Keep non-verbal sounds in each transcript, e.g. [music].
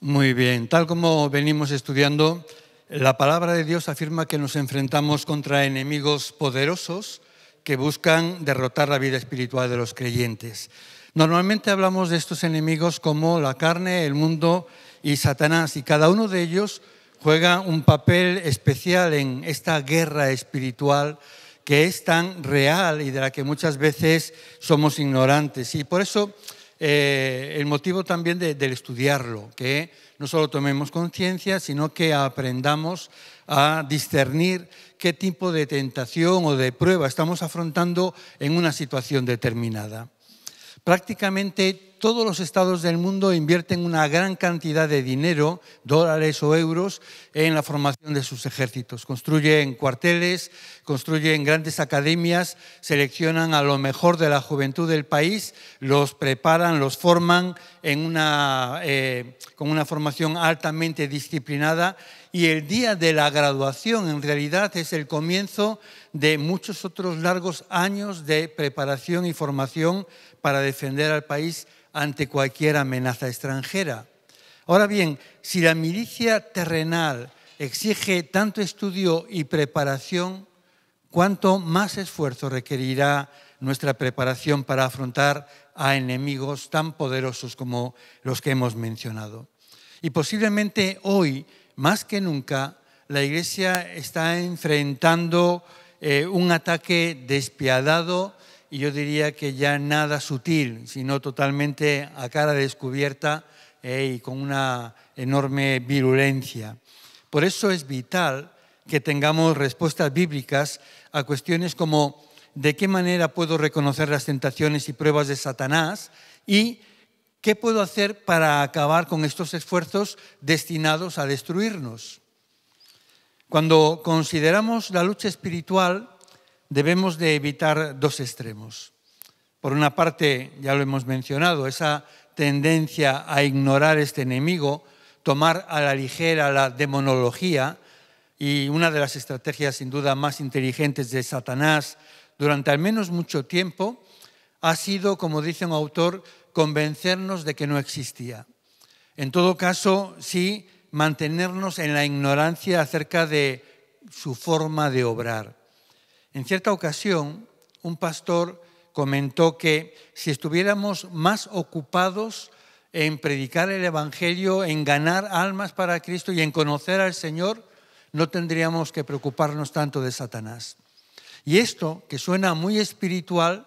Muy bien, tal como venimos estudiando, la palabra de Dios afirma que nos enfrentamos contra enemigos poderosos que buscan derrotar la vida espiritual de los creyentes. Normalmente hablamos de estos enemigos como la carne, el mundo y Satanás, y cada uno de ellos juega un papel especial en esta guerra espiritual que es tan real y de la que muchas veces somos ignorantes. Y por eso eh, el motivo también de, del estudiarlo, que no solo tomemos conciencia, sino que aprendamos a discernir qué tipo de tentación o de prueba estamos afrontando en una situación determinada prácticamente todos los estados del mundo invierten una gran cantidad de dinero, dólares o euros, en la formación de sus ejércitos. Construyen cuarteles, construyen grandes academias, seleccionan a lo mejor de la juventud del país, los preparan, los forman eh, con una formación altamente disciplinada y el día de la graduación en realidad es el comienzo de muchos otros largos años de preparación y formación para defender al país ante cualquier amenaza extranjera. Ahora bien, si la milicia terrenal exige tanto estudio y preparación, ¿cuánto más esfuerzo requerirá nuestra preparación para afrontar a enemigos tan poderosos como los que hemos mencionado? Y posiblemente hoy, más que nunca, la Iglesia está enfrentando eh, un ataque despiadado y yo diría que ya nada sutil, sino totalmente a cara descubierta y con una enorme virulencia. Por eso es vital que tengamos respuestas bíblicas a cuestiones como de qué manera puedo reconocer las tentaciones y pruebas de Satanás y qué puedo hacer para acabar con estos esfuerzos destinados a destruirnos. Cuando consideramos la lucha espiritual, debemos de evitar dos extremos. Por una parte, ya lo hemos mencionado, esa tendencia a ignorar este enemigo, tomar a la ligera la demonología y una de las estrategias sin duda más inteligentes de Satanás durante al menos mucho tiempo ha sido, como dice un autor, convencernos de que no existía. En todo caso, sí mantenernos en la ignorancia acerca de su forma de obrar. En cierta ocasión, un pastor comentó que si estuviéramos más ocupados en predicar el Evangelio, en ganar almas para Cristo y en conocer al Señor, no tendríamos que preocuparnos tanto de Satanás. Y esto, que suena muy espiritual,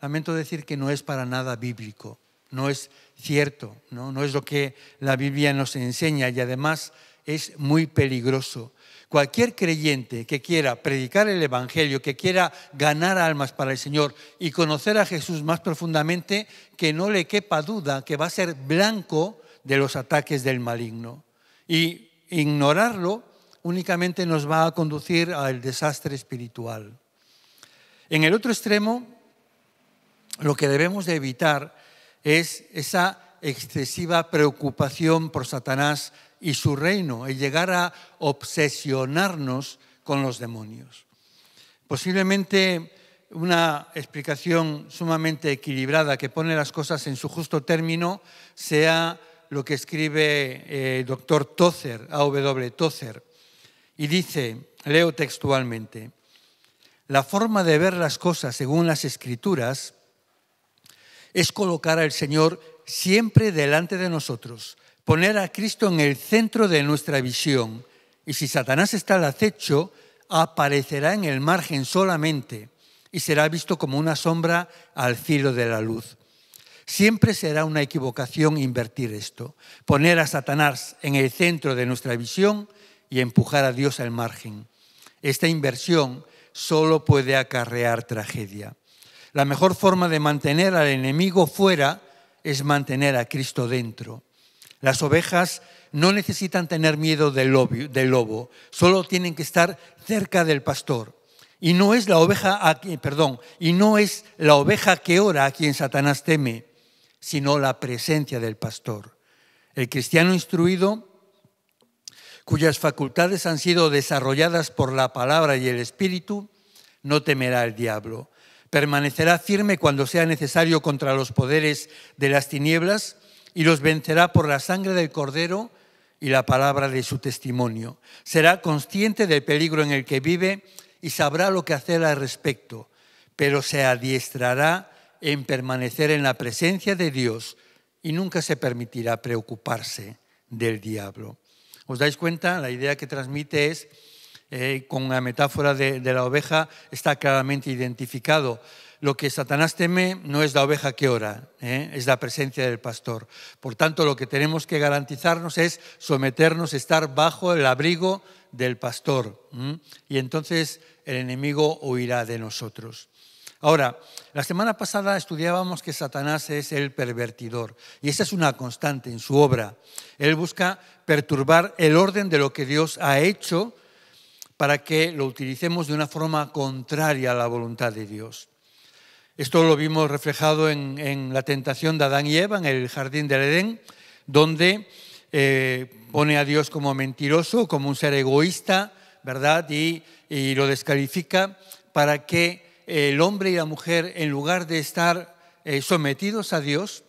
lamento decir que no es para nada bíblico, no es cierto, no, no es lo que la Biblia nos enseña y además es muy peligroso. Cualquier creyente que quiera predicar el Evangelio, que quiera ganar almas para el Señor y conocer a Jesús más profundamente, que no le quepa duda que va a ser blanco de los ataques del maligno. Y ignorarlo únicamente nos va a conducir al desastre espiritual. En el otro extremo, lo que debemos de evitar es esa excesiva preocupación por Satanás y su reino, el llegar a obsesionarnos con los demonios. Posiblemente una explicación sumamente equilibrada que pone las cosas en su justo término sea lo que escribe el eh, doctor Tozer, A.W. Tozer, y dice, leo textualmente, la forma de ver las cosas según las escrituras es colocar al Señor siempre delante de nosotros, poner a Cristo en el centro de nuestra visión. Y si Satanás está al acecho, aparecerá en el margen solamente y será visto como una sombra al filo de la luz. Siempre será una equivocación invertir esto, poner a Satanás en el centro de nuestra visión y empujar a Dios al margen. Esta inversión solo puede acarrear tragedia. La mejor forma de mantener al enemigo fuera es mantener a Cristo dentro. Las ovejas no necesitan tener miedo del lobo, solo tienen que estar cerca del pastor. Y no es la oveja, a y no es la oveja que ora a quien Satanás teme, sino la presencia del pastor. El cristiano instruido, cuyas facultades han sido desarrolladas por la palabra y el espíritu, no temerá al diablo, Permanecerá firme cuando sea necesario contra los poderes de las tinieblas y los vencerá por la sangre del cordero y la palabra de su testimonio. Será consciente del peligro en el que vive y sabrá lo que hacer al respecto, pero se adiestrará en permanecer en la presencia de Dios y nunca se permitirá preocuparse del diablo. ¿Os dais cuenta? La idea que transmite es eh, con la metáfora de, la oveja está claramente identificado. Lo que Satanás teme no es la oveja que ora, eh, es la presencia del pastor. Por tanto, lo que tenemos que garantizarnos es someternos, estar bajo el abrigo del pastor. Y entonces el enemigo huirá de nosotros. Ahora, la semana pasada estudiábamos que Satanás es el pervertidor y esa es una constante en su obra. Él busca perturbar el orden de lo que Dios ha hecho para que lo utilicemos de una forma contraria a la voluntad de Dios. Esto lo vimos reflejado en, la tentación de Adán y Eva en el jardín del Edén, donde eh, pone a Dios como mentiroso, como un ser egoísta, ¿verdad? Y, lo descalifica para que el hombre y la mujer, en lugar de estar eh, sometidos a Dios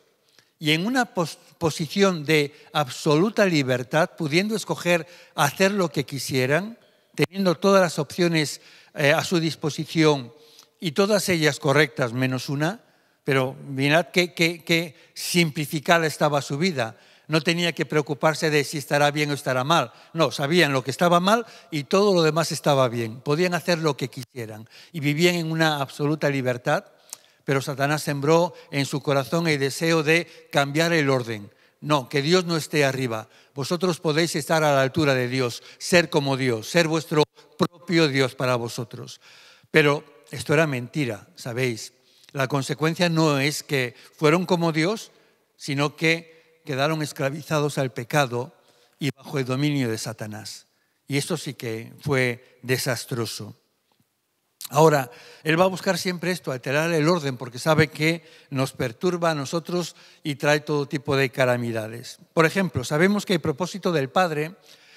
y en una posición de absoluta libertad, pudiendo escoger hacer lo que quisieran, teniendo todas las opciones eh, a su disposición y todas ellas correctas menos una, pero mirad qué, qué simplificada estaba su vida. No tenía que preocuparse de si estará bien o estará mal. No, sabían lo que estaba mal y todo lo demás estaba bien. Podían hacer lo que quisieran y vivían en una absoluta libertad, pero Satanás sembró en su corazón el deseo de cambiar el orden no, que Dios no esté arriba. Vosotros podéis estar a la altura de Dios, ser como Dios, ser vuestro propio Dios para vosotros. Pero esto era mentira, ¿sabéis? La consecuencia no es que fueron como Dios, sino que quedaron esclavizados al pecado y bajo el dominio de Satanás. Y esto sí que fue desastroso. Ahora, él va a buscar siempre esto, alterar el orden, porque sabe que nos perturba a nosotros y trae todo tipo de calamidades. Por ejemplo, sabemos que el propósito del Padre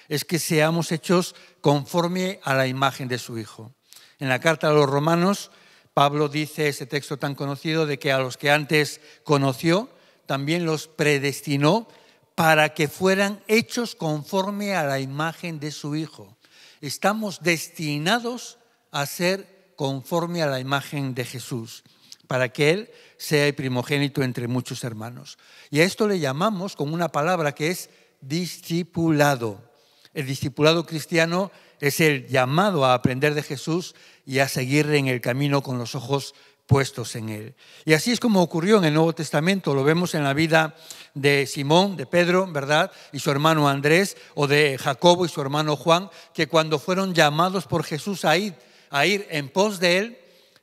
es que seamos hechos conforme a la imagen de su Hijo. En la carta a los romanos, Pablo dice ese texto tan conocido de que a los que antes conoció, también los predestinó para que fueran hechos conforme a la imagen de su Hijo. Estamos destinados a ser conforme a la imagen de Jesús, para que Él sea el primogénito entre muchos hermanos. Y a esto le llamamos con una palabra que es discipulado. El discipulado cristiano es el llamado a aprender de Jesús y a seguir en el camino con los ojos puestos en él. Y así es como ocurrió en el Nuevo Testamento, lo vemos en la vida de Simón, de Pedro, ¿verdad? Y su hermano Andrés, o de Jacobo y su hermano Juan, que cuando fueron llamados por Jesús a ir a ir en pos de él,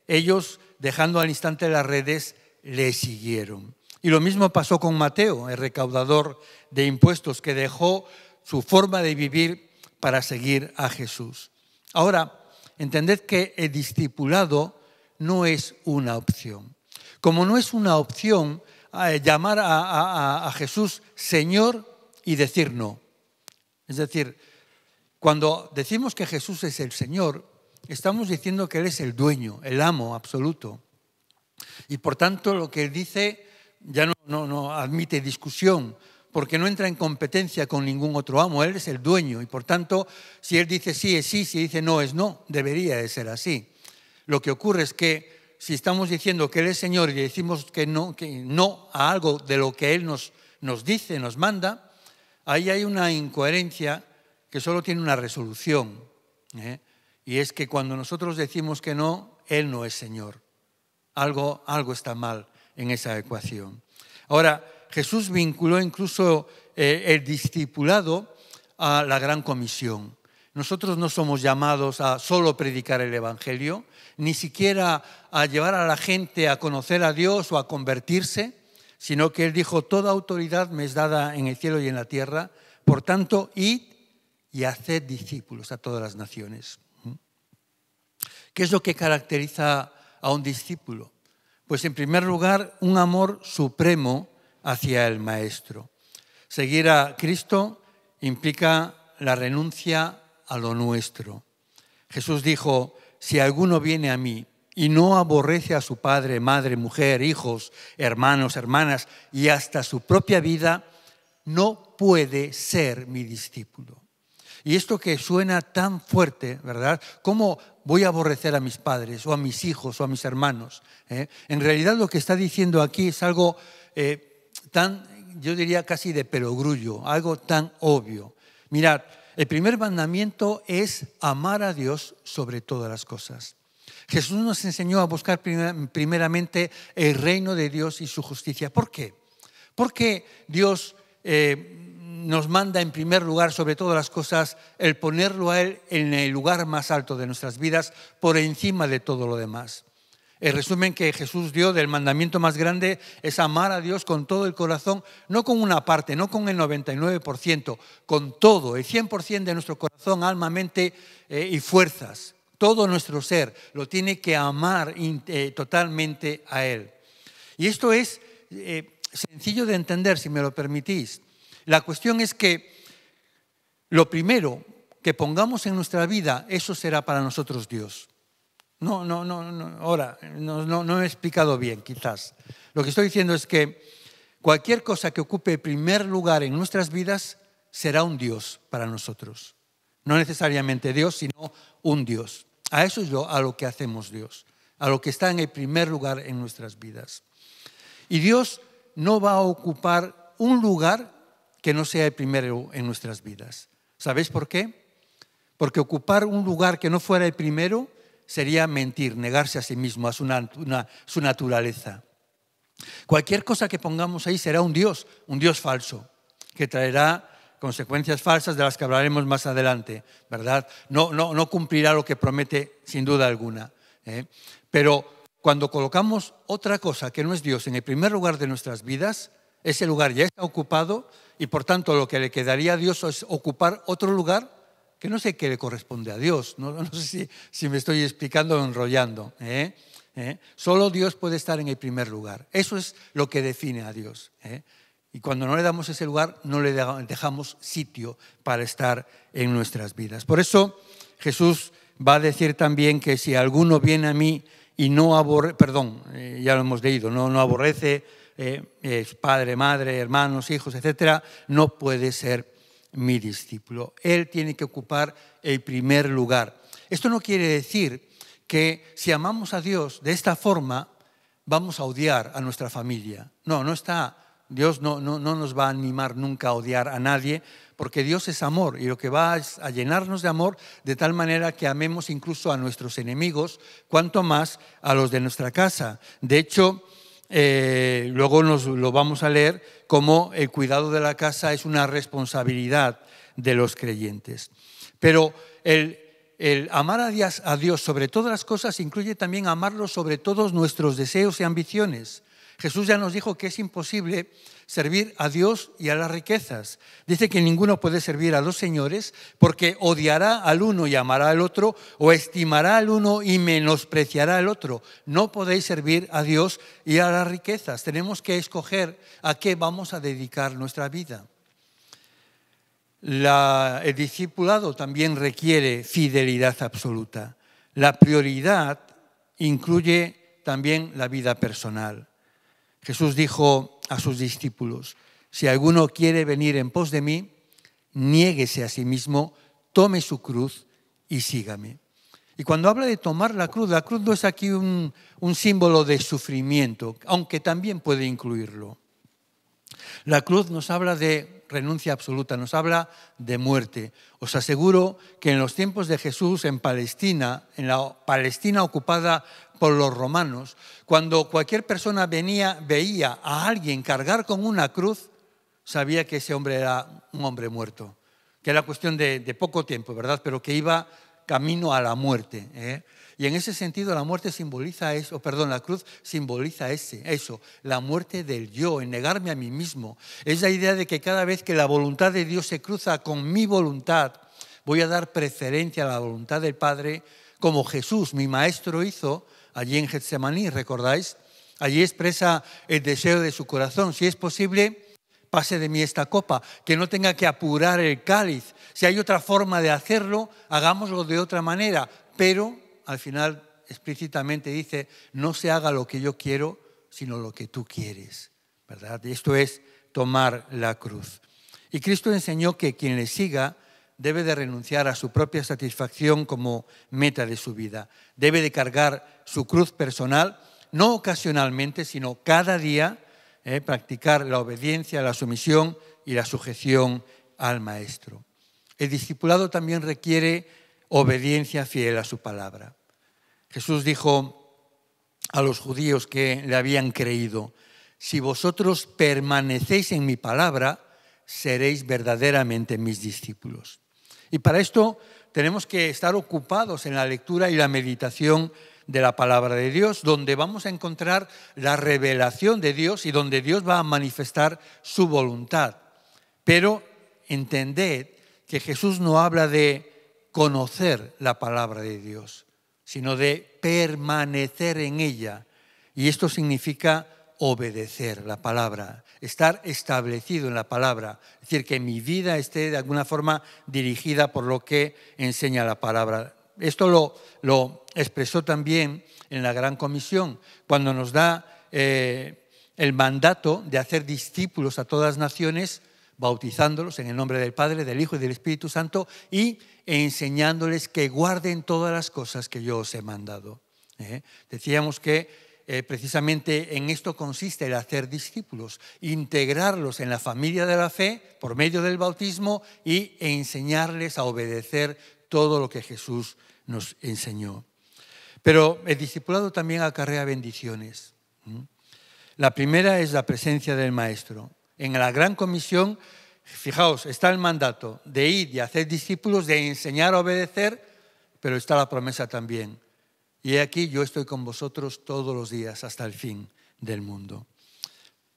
ellos, dejando al instante las redes, le siguieron. Y lo mismo pasó con Mateo, el recaudador de impuestos, que dejó su forma de vivir para seguir a Jesús. Ahora, entended que el discipulado no es una opción. Como no es una opción eh, llamar a, a Jesús Señor y decir no. Es decir, cuando decimos que Jesús es el Señor, estamos diciendo que Él es el dueño, el amo absoluto. Y por tanto lo que Él dice ya no, no, no admite discusión, porque no entra en competencia con ningún otro amo, Él es el dueño. Y por tanto, si Él dice sí es sí, si dice no es no, debería de ser así. Lo que ocurre es que si estamos diciendo que Él es Señor y decimos que no, que no a algo de lo que Él nos, nos dice, nos manda, ahí hay una incoherencia que solo tiene una resolución. ¿eh? Y es que cuando nosotros decimos que no, Él no es Señor. Algo, está mal en esa ecuación. Ahora, Jesús vinculó incluso eh, el discipulado a la gran comisión. Nosotros no somos llamados a solo predicar el Evangelio, ni siquiera a llevar a la gente a conocer a Dios o a convertirse, sino que Él dijo, toda autoridad me es dada en el cielo y en la tierra, por tanto, id y haced discípulos a todas las naciones. ¿Qué es lo que caracteriza a un discípulo? Pues en primer lugar, un amor supremo hacia el Maestro. Seguir a Cristo implica la renuncia a lo nuestro. Jesús dijo, si alguno viene a mí y no aborrece a su padre, madre, mujer, hijos, hermanos, hermanas y hasta su propia vida, no puede ser mi discípulo. Y esto que suena tan fuerte, ¿verdad? ¿Cómo voy a aborrecer a mis padres o a mis hijos o a mis hermanos. ¿eh? En realidad lo que está diciendo aquí es algo eh, tan, yo diría casi de pelogrullo, algo tan obvio. Mirad, el primer mandamiento es amar a Dios sobre todas las cosas. Jesús nos enseñó a buscar primeramente el reino de Dios y su justicia. ¿Por qué? Porque Dios... Eh, nos manda en primer lugar, sobre todas las cosas, el ponerlo a Él en el lugar más alto de nuestras vidas, por encima de todo lo demás. El resumen que Jesús dio del mandamiento más grande es amar a Dios con todo el corazón, no con una parte, no con el 99%, con todo, el 100% de nuestro corazón, alma, mente eh, y fuerzas. Todo nuestro ser lo tiene que amar eh, totalmente a Él. Y esto es eh, sencillo de entender, si me lo permitís. La cuestión es que lo primero que pongamos en nuestra vida, eso será para nosotros Dios. No, no, no, no ahora, no, he explicado bien, quizás. Lo que estoy diciendo es que cualquier cosa que ocupe el primer lugar en nuestras vidas será un Dios para nosotros. No necesariamente Dios, sino un Dios. A eso es a lo que hacemos Dios, a lo que está en el primer lugar en nuestras vidas. Y Dios no va a ocupar un lugar que no sea el primero en nuestras vidas. ¿Sabéis por qué? Porque ocupar un lugar que no fuera el primero sería mentir, negarse a sí mismo, a su, naturaleza. Cualquier cosa que pongamos ahí será un Dios, un Dios falso, que traerá consecuencias falsas de las que hablaremos más adelante, ¿verdad? No, no, cumplirá lo que promete sin duda alguna. ¿eh? Pero cuando colocamos otra cosa que no es Dios en el primer lugar de nuestras vidas, ese lugar ya está ocupado, y por tanto lo que le quedaría a Dios es ocupar otro lugar que no sé qué le corresponde a Dios. No, sé si, me estoy explicando o enrollando. ¿eh? ¿Eh? Solo Dios puede estar en el primer lugar. Eso es lo que define a Dios. ¿eh? Y cuando no le damos ese lugar, no le dejamos sitio para estar en nuestras vidas. Por eso Jesús va a decir también que si alguno viene a mí y no aborrece, perdón, ya lo hemos leído, no, no aborrece eh, eh, padre, madre, hermanos, hijos, etcétera, no puede ser mi discípulo. Él tiene que ocupar el primer lugar. Esto no quiere decir que si amamos a Dios de esta forma, vamos a odiar a nuestra familia. No, no está. Dios no, no, nos va a animar nunca a odiar a nadie, porque Dios es amor y lo que va es a llenarnos de amor de tal manera que amemos incluso a nuestros enemigos, cuanto más a los de nuestra casa. De hecho, eh, luego nos lo vamos a leer, como el cuidado de la casa es una responsabilidad de los creyentes. Pero el, amar a a Dios sobre todas las cosas incluye también amarlo sobre todos nuestros deseos y ambiciones, Jesús ya nos dijo que es imposible servir a Dios y a las riquezas. Dice que ninguno puede servir a dos señores porque odiará al uno y amará al otro o estimará al uno y menospreciará al otro. No podéis servir a Dios y a las riquezas. Tenemos que escoger a qué vamos a dedicar nuestra vida. el discipulado también requiere fidelidad absoluta. La prioridad incluye también la vida personal. Jesús dijo a sus discípulos, si alguno quiere venir en pos de mí, niéguese a sí mismo, tome su cruz y sígame. Y cuando habla de tomar la cruz, la cruz no es aquí un, un símbolo de sufrimiento, aunque también puede incluirlo. La cruz nos habla de renuncia absoluta, nos habla de muerte. Os aseguro que en los tiempos de Jesús en Palestina, en la Palestina ocupada por los romanos, cuando cualquier persona venía, veía a alguien cargar con una cruz, sabía que ese hombre era un hombre muerto, que era cuestión de, poco tiempo, ¿verdad? Pero que iba camino a la muerte. ¿eh? Y en ese sentido la muerte simboliza eso, perdón, la cruz simboliza ese, eso, la muerte del yo, en negarme a mí mismo. Es la idea de que cada vez que la voluntad de Dios se cruza con mi voluntad, voy a dar preferencia a la voluntad del Padre, como Jesús, mi maestro, hizo allí en Getsemaní, ¿recordáis? Allí expresa el deseo de su corazón. Si es posible, pase de mí esta copa, que no tenga que apurar el cáliz. Si hay otra forma de hacerlo, hagámoslo de otra manera, pero al final explícitamente dice, no se haga lo que yo quiero, sino lo que tú quieres, ¿verdad? Esto es tomar la cruz. Y Cristo enseñó que quien le siga debe de renunciar a su propia satisfacción como meta de su vida, debe de cargar su cruz personal, no ocasionalmente, sino cada día, ¿eh? practicar la obediencia, la sumisión y la sujeción al Maestro. El discipulado también requiere obediencia fiel a su palabra. Jesús dijo a los judíos que le habían creído, si vosotros permanecéis en mi palabra, seréis verdaderamente mis discípulos. Y para esto tenemos que estar ocupados en la lectura y la meditación de la palabra de Dios, donde vamos a encontrar la revelación de Dios y donde Dios va a manifestar su voluntad. Pero entended que Jesús no habla de conocer la palabra de Dios sino de permanecer en ella. Y esto significa obedecer la palabra, estar establecido en la palabra, es decir, que mi vida esté de alguna forma dirigida por lo que enseña la palabra. Esto lo, expresó también en la Gran Comisión, cuando nos da eh, el mandato de hacer discípulos a todas las naciones, bautizándolos en el nombre del Padre, del Hijo y del Espíritu Santo y enseñándoles que guarden todas las cosas que yo os he mandado. ¿eh? Decíamos que eh, precisamente en esto consiste el hacer discípulos, integrarlos en la familia de la fe por medio del bautismo y enseñarles a obedecer todo lo que Jesús nos enseñó. Pero el discipulado también acarrea bendiciones. La primera es la presencia del Maestro. En la gran comisión, fijaos, está el mandato de ir y hacer discípulos, de enseñar a obedecer, pero está la promesa también. Y aquí yo estoy con vosotros todos los días hasta el fin del mundo.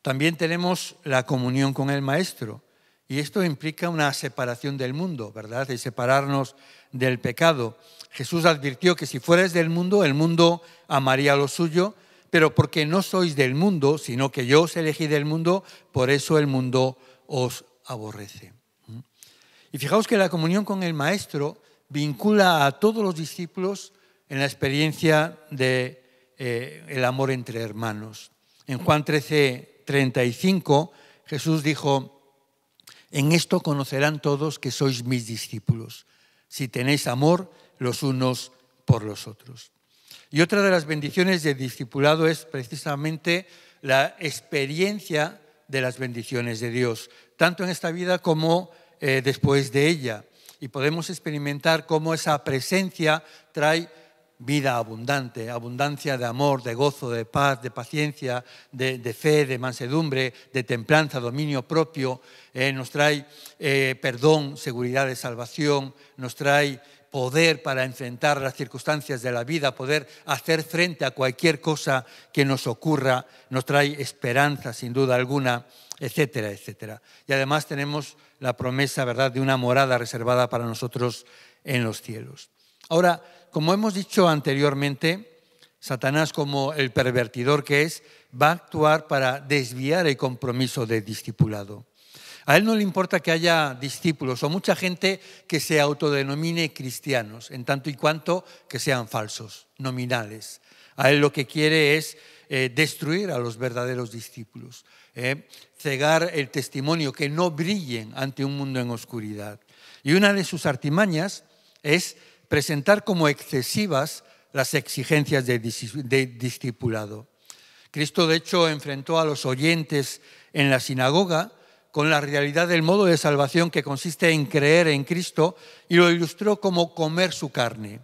También tenemos la comunión con el Maestro. Y esto implica una separación del mundo, ¿verdad? De separarnos del pecado. Jesús advirtió que si fueres del mundo, el mundo amaría lo suyo, pero porque no sois del mundo, sino que yo os elegí del mundo, por eso el mundo os aborrece. Y fijaos que la comunión con el Maestro vincula a todos los discípulos en la experiencia del de, eh, el amor entre hermanos. En Juan 13, 35, Jesús dijo, en esto conocerán todos que sois mis discípulos, si tenéis amor los unos por los otros. Y otra de las bendiciones de discipulado es precisamente la experiencia de las bendiciones de Dios, tanto en esta vida como eh, después de ella. Y podemos experimentar cómo esa presencia trae vida abundante, abundancia de amor, de gozo, de paz, de paciencia, de, fe, de mansedumbre, de templanza, dominio propio, eh, nos trae eh, perdón, seguridad de salvación, nos trae poder para enfrentar las circunstancias de la vida, poder hacer frente a cualquier cosa que nos ocurra, nos trae esperanza sin duda alguna, etcétera, etcétera. Y además tenemos la promesa, ¿verdad?, de una morada reservada para nosotros en los cielos. Ahora, como hemos dicho anteriormente, Satanás como el pervertidor que es, va a actuar para desviar el compromiso de discipulado. A Él no le importa que haya discípulos o mucha gente que se autodenomine cristianos, en tanto y cuanto que sean falsos, nominales. A Él lo que quiere es eh, destruir a los verdaderos discípulos, eh, cegar el testimonio, que no brillen ante un mundo en oscuridad. Y una de sus artimañas es presentar como excesivas las exigencias de, de discipulado. Cristo, de hecho, enfrentó a los oyentes en la sinagoga, con la realidad del modo de salvación que consiste en creer en Cristo y lo ilustró como comer su carne.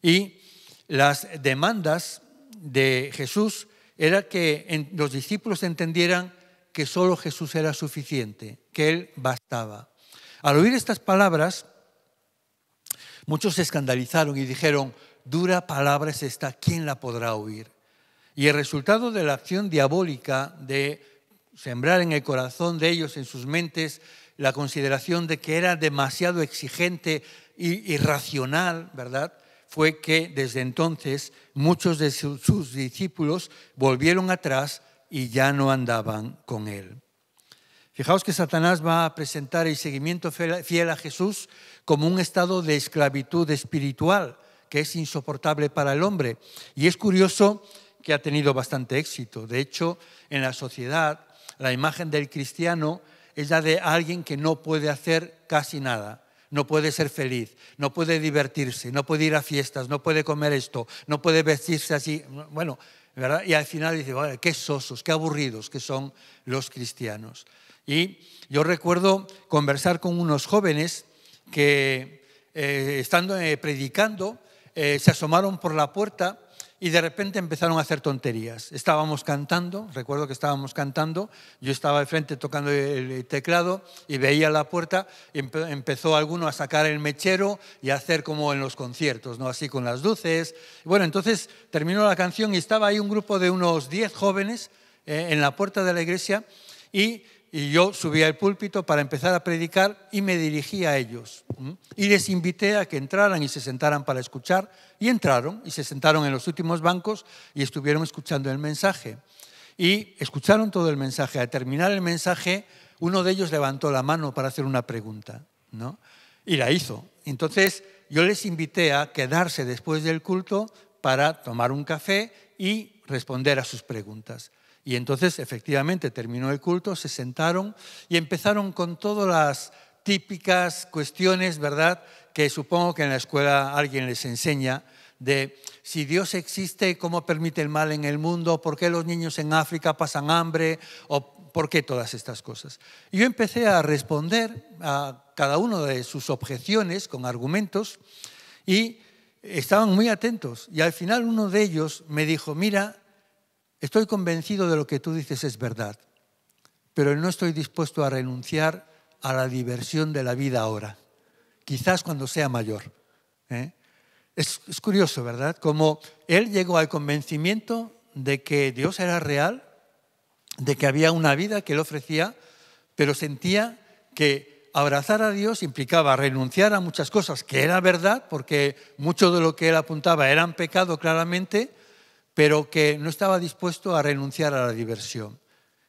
Y las demandas de Jesús era que los discípulos entendieran que solo Jesús era suficiente, que Él bastaba. Al oír estas palabras, muchos se escandalizaron y dijeron, dura palabra es esta, ¿quién la podrá oír? Y el resultado de la acción diabólica de sembrar en el corazón de ellos, en sus mentes, la consideración de que era demasiado exigente y irracional, ¿verdad? Fue que desde entonces muchos de sus discípulos volvieron atrás y ya no andaban con él. Fijaos que Satanás va a presentar el seguimiento fiel a Jesús como un estado de esclavitud espiritual que es insoportable para el hombre. Y es curioso que ha tenido bastante éxito. De hecho, en la sociedad la imagen del cristiano es la de alguien que no puede hacer casi nada, no puede ser feliz, no puede divertirse, no puede ir a fiestas, no puede comer esto, no puede vestirse así. Bueno, ¿verdad? Y al final dice, qué sosos, qué aburridos que son los cristianos. Y yo recuerdo conversar con unos jóvenes que eh, estando eh, predicando, eh, se asomaron por la puerta y de repente empezaron a hacer tonterías. Estábamos cantando, recuerdo que estábamos cantando, yo estaba de frente tocando el teclado y veía la puerta empezó alguno a sacar el mechero y a hacer como en los conciertos, ¿no? Así con las luces. Bueno, entonces terminó la canción y estaba ahí un grupo de unos 10 jóvenes eh, en la puerta de la iglesia y y yo subí al púlpito para empezar a predicar y me dirigí a ellos. Y les invité a que entraran y se sentaran para escuchar. Y entraron y se sentaron en los últimos bancos y estuvieron escuchando el mensaje. Y escucharon todo el mensaje. Al terminar el mensaje, uno de ellos levantó la mano para hacer una pregunta. ¿no? Y la hizo. Entonces yo les invité a quedarse después del culto para tomar un café y responder a sus preguntas. Y entonces, efectivamente, terminó el culto, se sentaron y empezaron con todas las típicas cuestiones, ¿verdad?, que supongo que en la escuela alguien les enseña, de si Dios existe, cómo permite el mal en el mundo, por qué los niños en África pasan hambre, o por qué todas estas cosas. yo empecé a responder a cada una de sus objeciones con argumentos y estaban muy atentos. Y al final uno de ellos me dijo, mira, estoy convencido de lo que tú dices es verdad, pero no estoy dispuesto a renunciar a la diversión de la vida ahora, quizás cuando sea mayor. ¿eh? Es, curioso, ¿verdad? Como él llegó al convencimiento de que Dios era real, de que había una vida que él ofrecía, pero sentía que abrazar a Dios implicaba renunciar a muchas cosas que era verdad, porque mucho de lo que él apuntaba eran pecado claramente, pero que no estaba dispuesto a renunciar a la diversión.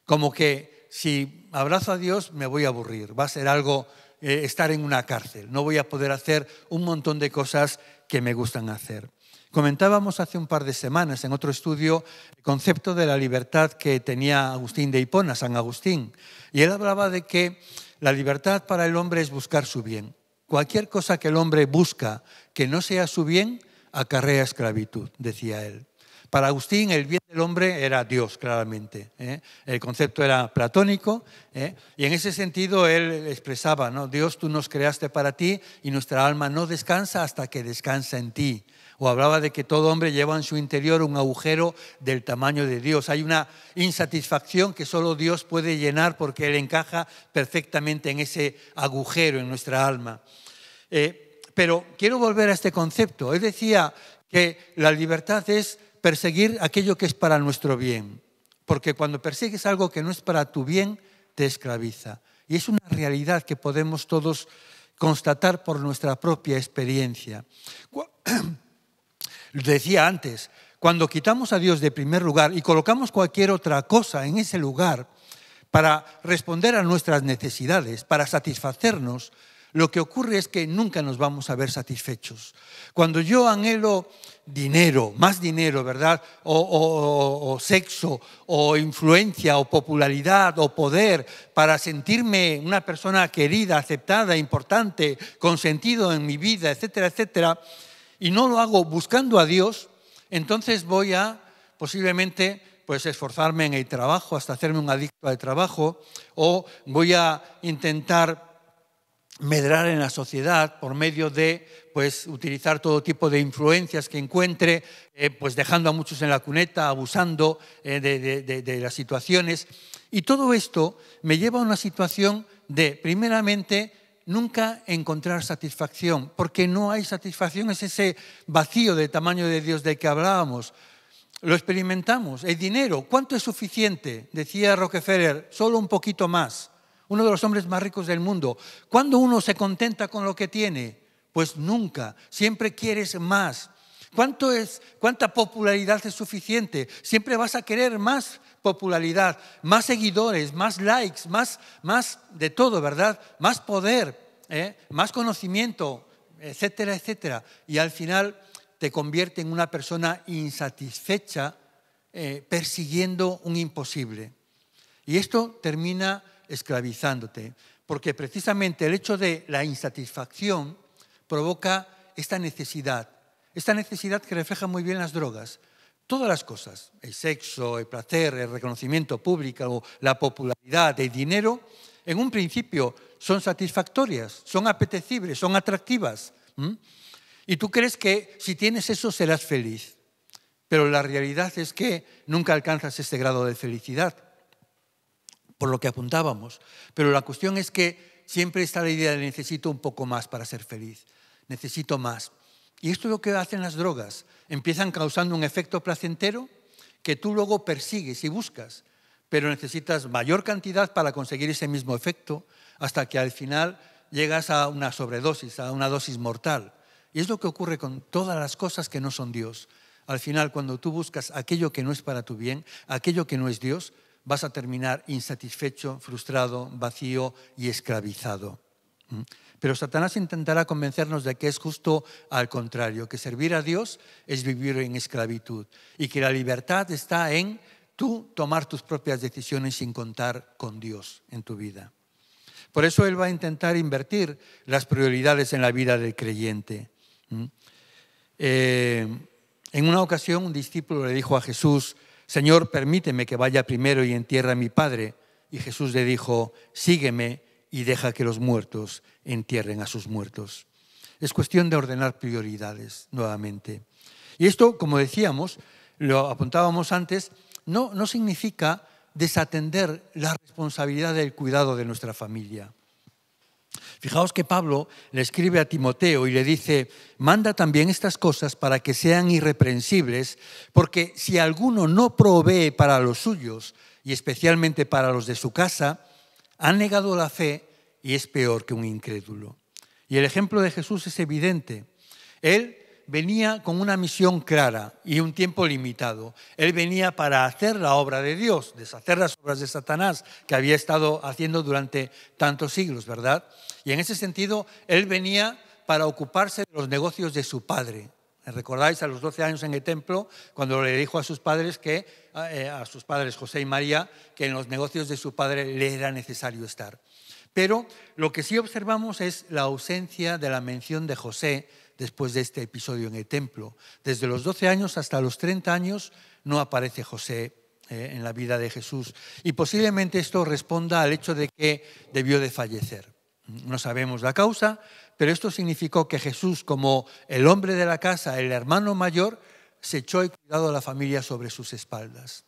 Como que si abrazo a Dios me voy a aburrir, va a ser algo eh, estar en una cárcel, no voy a poder hacer un montón de cosas que me gustan hacer. Comentábamos hace un par de semanas en otro estudio el concepto de la libertad que tenía Agustín de Hipona, San Agustín, y él hablaba de que la libertad para el hombre es buscar su bien. Cualquier cosa que el hombre busca que no sea su bien acarrea esclavitud, decía él. Para Agustín el bien del hombre era Dios, claramente. ¿eh? El concepto era platónico ¿eh? y en ese sentido él expresaba, ¿no? Dios, tú nos creaste para ti y nuestra alma no descansa hasta que descansa en ti. O hablaba de que todo hombre lleva en su interior un agujero del tamaño de Dios. Hay una insatisfacción que solo Dios puede llenar porque Él encaja perfectamente en ese agujero en nuestra alma. Eh, pero quiero volver a este concepto. Él decía que la libertad es perseguir aquello que es para nuestro bien, porque cuando persigues algo que no es para tu bien, te esclaviza. Y es una realidad que podemos todos constatar por nuestra propia experiencia. [clears throat] Decía antes, cuando quitamos a Dios de primer lugar y colocamos cualquier otra cosa en ese lugar para responder a nuestras necesidades, para satisfacernos, lo que ocurre es que nunca nos vamos a ver satisfechos. Cuando yo anhelo dinero, más dinero, ¿verdad? O, sexo, o influencia, o popularidad, o poder, para sentirme una persona querida, aceptada, importante, con sentido en mi vida, etcétera, etcétera, y no lo hago buscando a Dios, entonces voy a posiblemente pues esforzarme en el trabajo hasta hacerme un adicto al trabajo o voy a intentar medrar en la sociedad por medio de pues, utilizar todo tipo de influencias que encuentre, eh, pues dejando a muchos en la cuneta, abusando eh, de, de, las situaciones. Y todo esto me lleva a una situación de, primeramente, nunca encontrar satisfacción, porque no hay satisfacción, es ese vacío de tamaño de Dios del que hablábamos. Lo experimentamos. El dinero, ¿cuánto es suficiente? Decía Rockefeller, solo un poquito más uno de los hombres más ricos del mundo. Cuando uno se contenta con lo que tiene? Pues nunca, siempre quieres más. ¿Cuánto es, ¿Cuánta popularidad es suficiente? Siempre vas a querer más popularidad, más seguidores, más likes, más, más de todo, ¿verdad? Más poder, ¿eh? más conocimiento, etcétera, etcétera. Y al final te convierte en una persona insatisfecha eh, persiguiendo un imposible. Y esto termina esclavizándote, porque precisamente el hecho de la insatisfacción provoca esta necesidad, esta necesidad que refleja muy bien las drogas. Todas las cosas, el sexo, el placer, el reconocimiento público, la popularidad, el dinero, en un principio son satisfactorias, son apetecibles, son atractivas. Y tú crees que si tienes eso serás feliz. Pero la realidad es que nunca alcanzas ese grado de felicidad por lo que apuntábamos. Pero la cuestión es que siempre está la idea de necesito un poco más para ser feliz, necesito más. Y esto es lo que hacen las drogas. Empiezan causando un efecto placentero que tú luego persigues y buscas, pero necesitas mayor cantidad para conseguir ese mismo efecto hasta que al final llegas a una sobredosis, a una dosis mortal. Y es lo que ocurre con todas las cosas que no son Dios. Al final, cuando tú buscas aquello que no es para tu bien, aquello que no es Dios, vas a terminar insatisfecho, frustrado, vacío y esclavizado. ¿Mm? Pero Satanás intentará convencernos de que es justo al contrario, que servir a Dios es vivir en esclavitud y que la libertad está en tú tomar tus propias decisiones sin contar con Dios en tu vida. Por eso Él va a intentar invertir las prioridades en la vida del creyente. ¿Mm? Eh, en una ocasión un discípulo le dijo a Jesús, Señor, permíteme que vaya primero y entierre a mi padre. Y Jesús le dijo, sígueme y deja que los muertos entierren a sus muertos. Es cuestión de ordenar prioridades nuevamente. Y esto, como decíamos, lo apuntábamos antes, no, no significa desatender la responsabilidad del cuidado de nuestra familia. Fijaos que Pablo le escribe a Timoteo y le dice, manda también estas cosas para que sean irreprensibles, porque si alguno no provee para los suyos, y especialmente para los de su casa, ha negado la fe y es peor que un incrédulo. Y el ejemplo de Jesús es evidente. Él venía con una misión clara y un tiempo limitado. Él venía para hacer la obra de Dios, deshacer las obras de Satanás que había estado haciendo durante tantos siglos, ¿verdad? Y en ese sentido, él venía para ocuparse de los negocios de su padre. ¿Recordáis a los 12 años en el templo cuando le dijo a sus padres que eh, a sus padres José y María que en los negocios de su padre le era necesario estar? Pero lo que sí observamos es la ausencia de la mención de José después de este episodio en el templo. Desde los 12 años hasta los 30 años no aparece José eh, en la vida de Jesús. Y posiblemente esto responda al hecho de que debió de fallecer. No sabemos la causa, pero esto significó que Jesús, como el hombre de la casa, el hermano mayor, se echó el cuidado de la familia sobre sus espaldas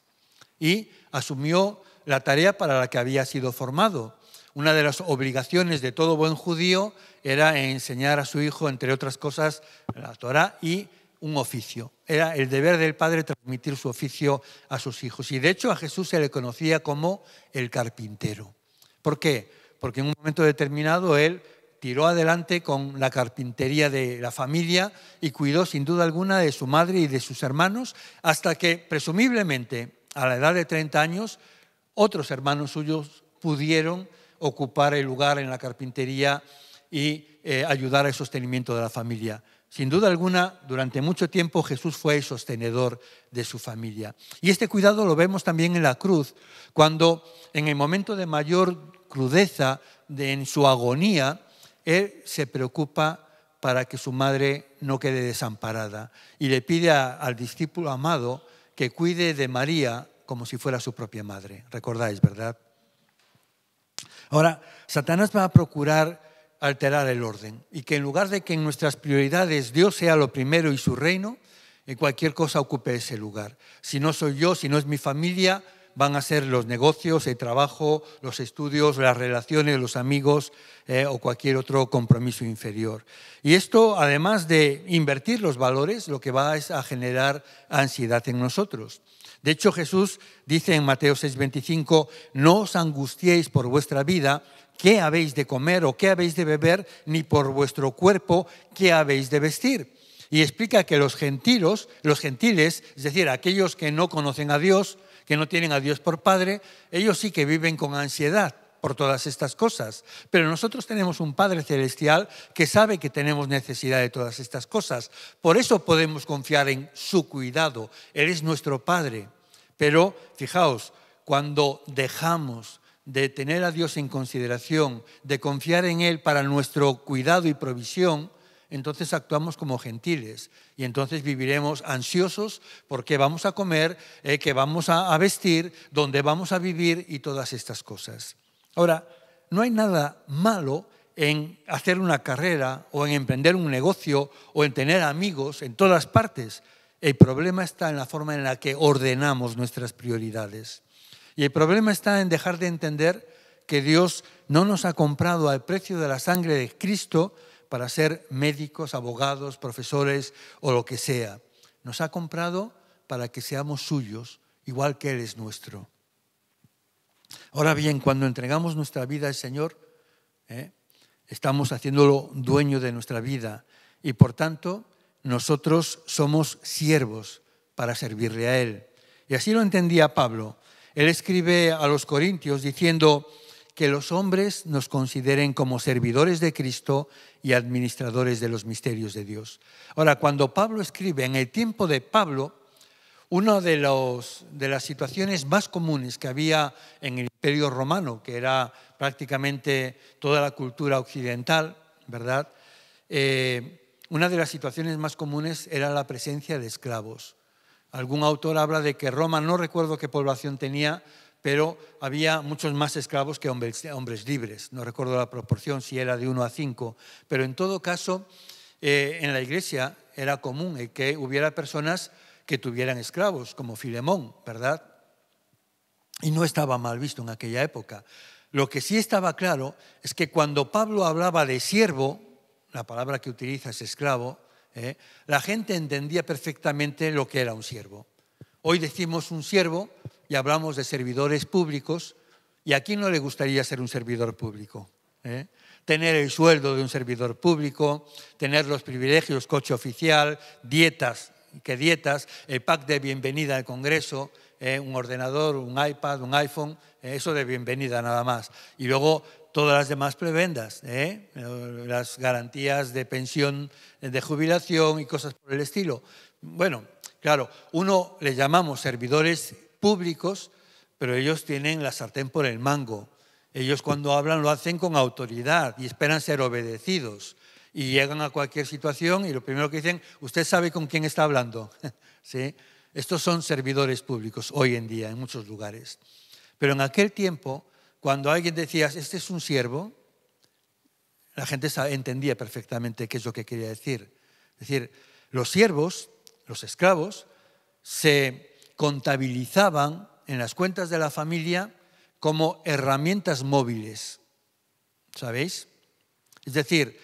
y asumió la tarea para la que había sido formado una de las obligaciones de todo buen judío era enseñar a su hijo, entre otras cosas, la Torah y un oficio. Era el deber del padre transmitir su oficio a sus hijos. Y de hecho a Jesús se le conocía como el carpintero. ¿Por qué? Porque en un momento determinado él tiró adelante con la carpintería de la familia y cuidó sin duda alguna de su madre y de sus hermanos hasta que presumiblemente a la edad de 30 años otros hermanos suyos pudieron ocupar el lugar en la carpintería y eh, ayudar al sostenimiento de la familia. Sin duda alguna, durante mucho tiempo Jesús fue el sostenedor de su familia. Y este cuidado lo vemos también en la cruz, cuando en el momento de mayor crudeza, de, en su agonía, Él se preocupa para que su madre no quede desamparada y le pide al discípulo amado que cuide de María como si fuera su propia madre. ¿Recordáis, verdad? Ahora, Satanás va a procurar alterar el orden y que en lugar de que en nuestras prioridades Dios sea lo primero y su reino, en cualquier cosa ocupe ese lugar. Si no soy yo, si no es mi familia, van a ser los negocios, el trabajo, los estudios, las relaciones, los amigos eh, o cualquier otro compromiso inferior. Y esto, además de invertir los valores, lo que va es a generar ansiedad en nosotros. De hecho, Jesús dice en Mateo 6:25, no os angustiéis por vuestra vida, qué habéis de comer o qué habéis de beber, ni por vuestro cuerpo, qué habéis de vestir. Y explica que los los gentiles, es decir, aquellos que no conocen a Dios, que no tienen a Dios por Padre, ellos sí que viven con ansiedad por todas estas cosas. Pero nosotros tenemos un Padre Celestial que sabe que tenemos necesidad de todas estas cosas. Por eso podemos confiar en su cuidado. Él es nuestro Padre. Pero fijaos, cuando dejamos de tener a Dios en consideración, de confiar en Él para nuestro cuidado y provisión, entonces actuamos como gentiles y entonces viviremos ansiosos porque vamos a comer, eh, que vamos a vestir, donde vamos a vivir y todas estas cosas. Ahora, no hay nada malo en hacer una carrera o en emprender un negocio o en tener amigos en todas partes, el problema está en la forma en la que ordenamos nuestras prioridades. Y el problema está en dejar de entender que Dios no nos ha comprado al precio de la sangre de Cristo para ser médicos, abogados, profesores o lo que sea. Nos ha comprado para que seamos suyos, igual que Él es nuestro. Ahora bien, cuando entregamos nuestra vida al Señor, ¿eh? estamos haciéndolo dueño de nuestra vida y por tanto nosotros somos siervos para servirle a Él. Y así lo entendía Pablo. Él escribe a los Corintios diciendo que los hombres nos consideren como servidores de Cristo y administradores de los misterios de Dios. Ahora, cuando Pablo escribe, en el tiempo de Pablo, una de, las situaciones más comunes que había en el Imperio Romano, que era prácticamente toda la cultura occidental, ¿verdad? Eh, una de las situaciones más comunes era la presencia de esclavos. Algún autor habla de que Roma, no recuerdo qué población tenía, pero había muchos más esclavos que hombres, libres. No recuerdo la proporción, si era de uno a cinco. Pero en todo caso, eh, en la iglesia era común eh, que hubiera personas que tuvieran esclavos, como Filemón, ¿verdad? Y no estaba mal visto en aquella época. Lo que sí estaba claro es que cuando Pablo hablaba de siervo, la palabra que utiliza es esclavo, ¿eh? la gente entendía perfectamente lo que era un siervo. Hoy decimos un siervo y hablamos de servidores públicos, y a quién no le gustaría ser un servidor público. ¿Eh? Tener el sueldo de un servidor público, tener los privilegios, coche oficial, dietas, que dietas, el pack de bienvenida al Congreso, ¿eh? un ordenador, un iPad, un iPhone, eso de bienvenida nada más. Y luego todas las demás prebendas, ¿eh? Eh, las garantías de pensión, eh, de jubilación y cosas por el estilo. Bueno, claro, uno le llamamos servidores públicos, pero ellos tienen la sartén por el mango. Ellos cuando hablan lo hacen con autoridad y esperan ser obedecidos. Y llegan a cualquier situación y lo primero que dicen, usted sabe con quién está hablando. [laughs] ¿Sí? Estos son servidores públicos hoy en día en muchos lugares. Pero en aquel tiempo cuando alguien decía, este es un siervo, la gente entendía perfectamente qué es lo que quería decir. Es decir, los siervos, los esclavos, se contabilizaban en las cuentas de la familia como herramientas móviles. ¿Sabéis? Es decir,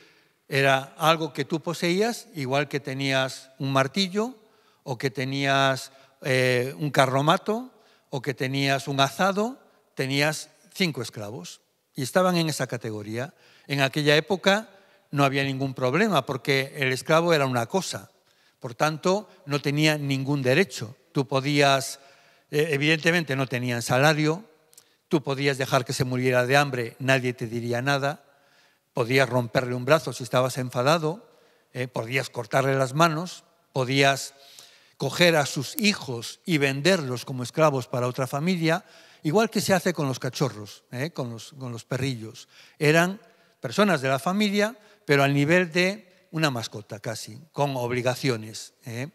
era algo que tú poseías, igual que tenías un martillo, o que tenías eh, un carromato, o que tenías un azado, tenías cinco esclavos y estaban en esa categoría. En aquella época no había ningún problema porque el esclavo era una cosa, por tanto no tenía ningún derecho. Tú podías, eh, evidentemente no tenían salario, tú podías dejar que se muriera de hambre, nadie te diría nada, podías romperle un brazo si estabas enfadado, eh, podías cortarle las manos, podías coger a sus hijos y venderlos como esclavos para otra familia, igual que se hace con los cachorros, ¿eh? con, los, con los perrillos. Eran personas de la familia, pero al nivel de una mascota casi, con obligaciones. ¿eh?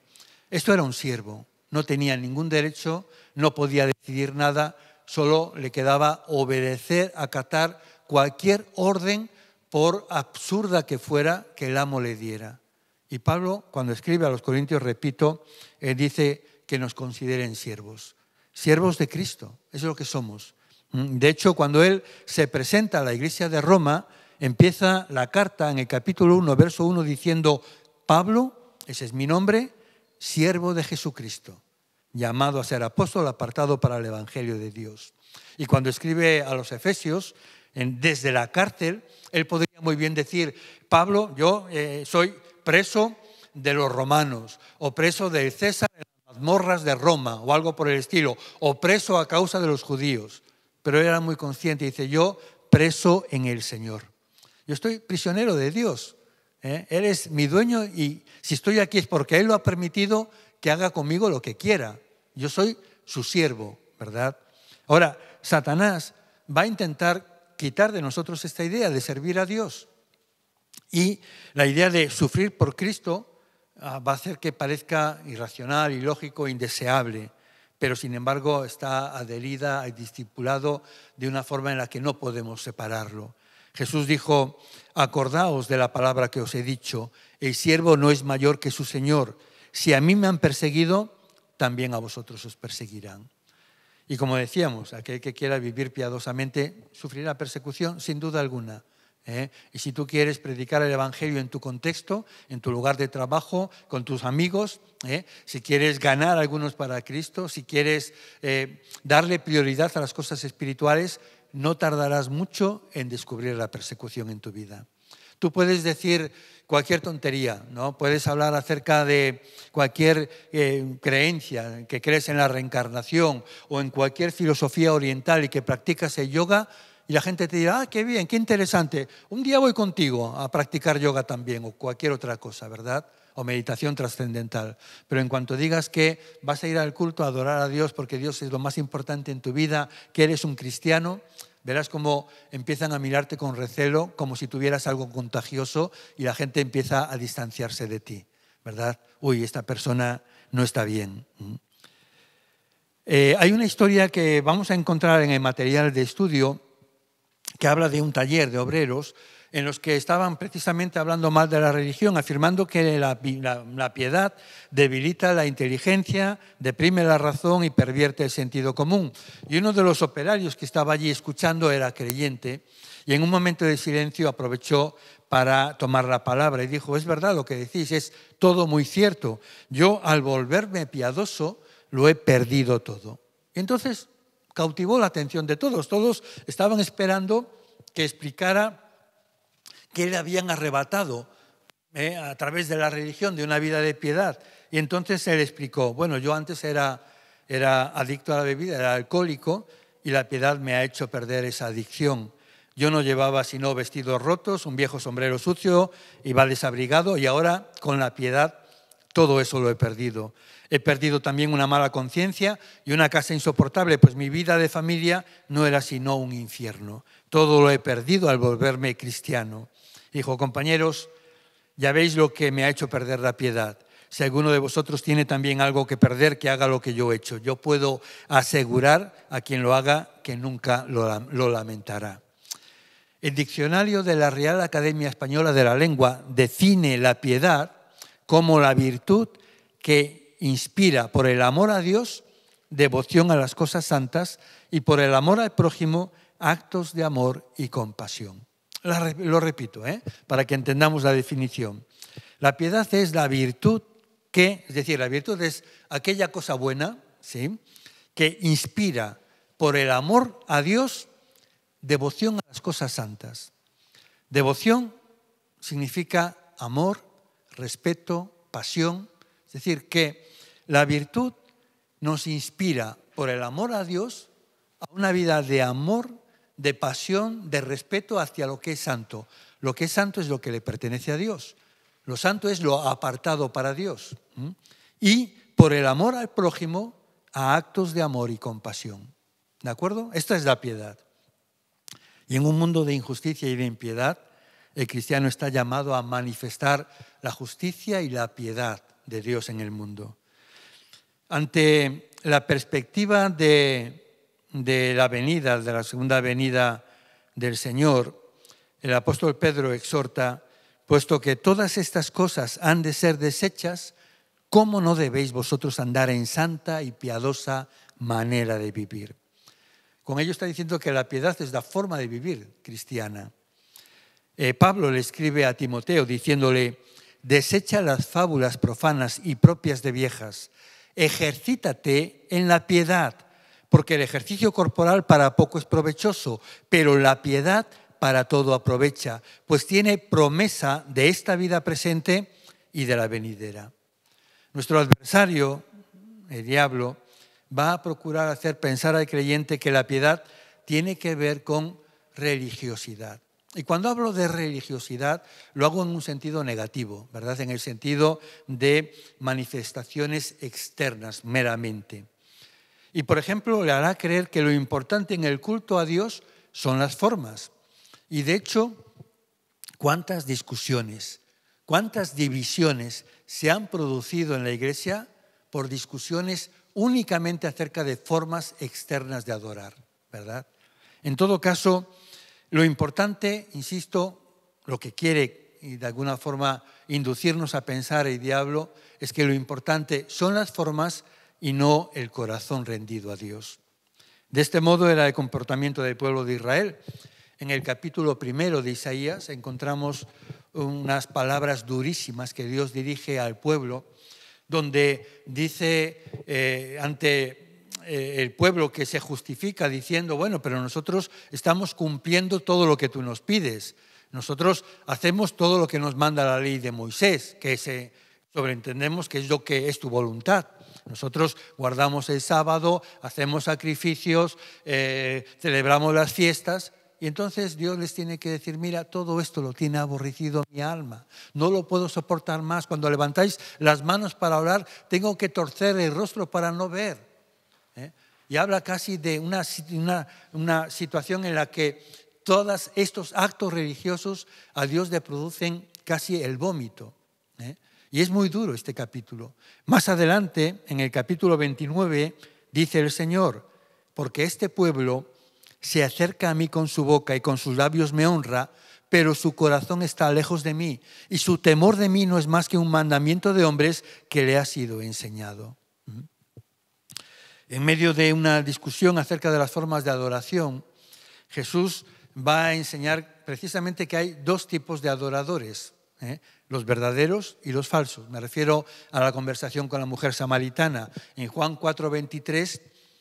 Esto era un siervo, no tenía ningún derecho, no podía decidir nada, solo le quedaba obedecer, acatar cualquier orden, por absurda que fuera, que el amo le diera. Y Pablo, cuando escribe a los Corintios, repito, él eh, dice que nos consideren siervos, siervos de Cristo, eso es lo que somos. Mm, de hecho, cuando él se presenta a la iglesia de Roma, empieza la carta en el capítulo 1, verso 1, diciendo, Pablo, ese es mi nombre, siervo de Jesucristo, llamado a ser apóstol, apartado para el Evangelio de Dios. Y cuando escribe a los Efesios, en, desde la cárcel, él podría muy bien decir, Pablo, yo eh, soy preso de los romanos, o preso de César en las mazmorras de Roma, o algo por el estilo, o preso a causa de los judíos. Pero él era muy consciente, dice, yo preso en el Señor. Yo estoy prisionero de Dios. ¿eh? Él es mi dueño y si estoy aquí es porque Él lo ha permitido que haga conmigo lo que quiera. Yo soy su siervo, ¿verdad? Ahora, Satanás va a intentar quitar de nosotros esta idea de servir a Dios. Y la idea de sufrir por Cristo Ah, va a hacer que parezca irracional, ilógico, indeseable, pero sin embargo está adherida y discipulado de una forma en la que no podemos separarlo. Jesús dijo, acordaos de la palabra que os he dicho, el siervo no es mayor que su Señor. Si a mí me han perseguido, también a vosotros os perseguirán. Y como decíamos, aquel que quiera vivir piadosamente sufrirá persecución sin duda alguna ¿eh? Y si tú quieres predicar el Evangelio en tu contexto, en tu lugar de trabajo, con tus amigos, ¿eh? si quieres ganar algunos para Cristo, si quieres eh, darle prioridad a las cosas espirituales, no tardarás mucho en descubrir la persecución en tu vida. Tú puedes decir cualquier tontería, ¿no? Puedes hablar acerca de cualquier creencia, que crees en la reencarnación o en cualquier filosofía oriental y que practicas el yoga, y la gente te dirá, ah, qué bien, qué interesante. Un día voy contigo a practicar yoga también o cualquier otra cosa, ¿verdad? O meditación trascendental. Pero en cuanto digas que vas a ir al culto a adorar a Dios porque Dios es lo más importante en tu vida, que eres un cristiano, verás cómo empiezan a mirarte con recelo, como si tuvieras algo contagioso y la gente empieza a distanciarse de ti, ¿verdad? Uy, esta persona no está bien. Mm. Eh, hay una historia que vamos a encontrar en el material de estudio que habla de un taller de obreros en los que estaban precisamente hablando mal de la religión, afirmando que la, piedad debilita la inteligencia, deprime la razón y pervierte el sentido común. Y uno de los operarios que estaba allí escuchando era creyente y en un momento de silencio aprovechó para tomar la palabra y dijo, es verdad lo que decís, es todo muy cierto. Yo al volverme piadoso lo he perdido todo. entonces cautivó la atención de todos. Todos estaban esperando que explicara qué le habían arrebatado eh, a través de la religión, de una vida de piedad. Y entonces él explicó, bueno, yo antes era, era adicto a la bebida, era alcohólico, y la piedad me ha hecho perder esa adicción. Yo no llevaba sino vestidos rotos, un viejo sombrero sucio, iba desabrigado y ahora con la piedad todo eso lo he perdido. He perdido también una mala conciencia y una casa insoportable, pues mi vida de familia no era sino un infierno. Todo lo he perdido al volverme cristiano. Dijo, compañeros, ya veis lo que me ha hecho perder la piedad. Si alguno de vosotros tiene también algo que perder, que haga lo que yo he hecho. Yo puedo asegurar a quien lo haga que nunca lo, lo lamentará. El diccionario de la Real Academia Española de la Lengua define la piedad como la virtud que inspira por el amor a Dios devoción a las cosas santas y por el amor al prójimo actos de amor y compasión. Lo repito, ¿eh? para que entendamos la definición. La piedad es la virtud que, es decir, la virtud es aquella cosa buena, ¿sí? que inspira por el amor a Dios devoción a las cosas santas. Devoción significa amor respeto, pasión. Es decir, que la virtud nos inspira por el amor a Dios a una vida de amor, de pasión, de respeto hacia lo que es santo. Lo que es santo es lo que le pertenece a Dios. Lo santo es lo apartado para Dios. Y por el amor al prójimo a actos de amor y compasión. ¿De acuerdo? Esta es la piedad. Y en un mundo de injusticia y de impiedad, el cristiano está llamado a manifestar la justicia y la piedad de Dios en el mundo. Ante la perspectiva de, la venida, de la segunda venida del Señor, el apóstol Pedro exhorta, puesto que todas estas cosas han de ser desechas, ¿cómo no debéis vosotros andar en santa y piadosa manera de vivir? Con ello está diciendo que la piedad es la forma de vivir cristiana. Eh, Pablo le escribe a Timoteo diciéndole, desecha las fábulas profanas y propias de viejas, ejercítate en la piedad, porque el ejercicio corporal para poco es provechoso, pero la piedad para todo aprovecha, pues tiene promesa de esta vida presente y de la venidera. Nuestro adversario, el diablo, va a procurar hacer pensar al creyente que la piedad tiene que ver con religiosidad. Y cuando hablo de religiosidad, lo hago en un sentido negativo, ¿verdad? En el sentido de manifestaciones externas meramente. Y por ejemplo, le hará creer que lo importante en el culto a Dios son las formas. Y de hecho, cuántas discusiones, cuántas divisiones se han producido en la iglesia por discusiones únicamente acerca de formas externas de adorar, ¿verdad? En todo caso, lo importante, insisto, lo que quiere y de alguna forma inducirnos a pensar el diablo es que lo importante son las formas y no el corazón rendido a Dios. De este modo era el comportamiento del pueblo de Israel. En el capítulo primero de Isaías encontramos unas palabras durísimas que Dios dirige al pueblo, donde dice eh, ante eh, el pueblo que se justifica diciendo, bueno, pero nosotros estamos cumpliendo todo lo que tú nos pides. Nosotros hacemos todo lo que nos manda la ley de Moisés, que se sobreentendemos que es lo que es tu voluntad. Nosotros guardamos el sábado, hacemos sacrificios, eh, celebramos las fiestas, y entonces Dios les tiene que decir, mira, todo esto lo tiene aborrecido mi alma, no lo puedo soportar más. Cuando levantáis las manos para orar, tengo que torcer el rostro para no ver y habla casi de una, situación en la que todos estos actos religiosos a Dios le producen casi el vómito. ¿eh? Y es muy duro este capítulo. Más adelante, en el capítulo 29, dice el Señor, porque este pueblo se acerca a mí con su boca y con sus labios me honra, pero su corazón está lejos de mí y su temor de mí no es más que un mandamiento de hombres que le ha sido enseñado. En medio de una discusión acerca de las formas de adoración, Jesús va a enseñar precisamente que hay dos tipos de adoradores, ¿eh? los verdaderos y los falsos. Me refiero a la conversación con la mujer samaritana. En Juan 4:23